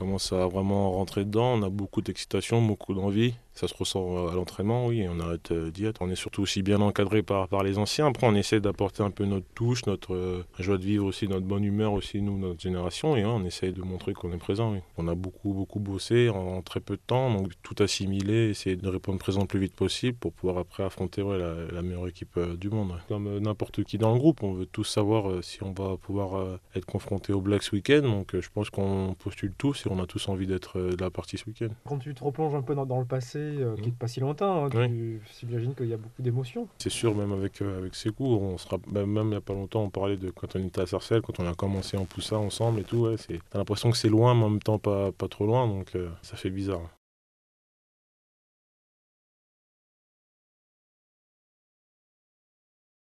commence à vraiment rentrer dedans. On a beaucoup d'excitation, beaucoup d'envie. Ça se ressent à l'entraînement, oui, on arrête être euh, On est surtout aussi bien encadré par, par les anciens. Après, on essaie d'apporter un peu notre touche, notre euh, joie de vivre aussi, notre bonne humeur aussi, nous, notre génération. Et hein, on essaie de montrer qu'on est présent. On a beaucoup, beaucoup bossé en, très peu de temps, donc tout assimilé, essayer de répondre présent le plus vite possible pour pouvoir après affronter la, meilleure équipe euh, du monde. Comme n'importe qui dans le groupe, on veut tous savoir si on va pouvoir être confronté au Blacks ce week-end. Donc je pense qu'on postule tous et on a tous envie d'être de la partie ce week-end. Quand tu te replonges un peu dans le passé, euh, mhm. qui est pas si lointain. Hein, tu oui. qu'il y a beaucoup d'émotions. C'est sûr, même avec, euh, ses cours, coups, on sera, même il n'y a pas longtemps, on parlait de quand on était à Sarcelles, quand on a commencé en poussa ensemble et tout. c'est. t'as l'impression que c'est loin, mais en même temps pas, trop loin, donc euh, ça fait bizarre.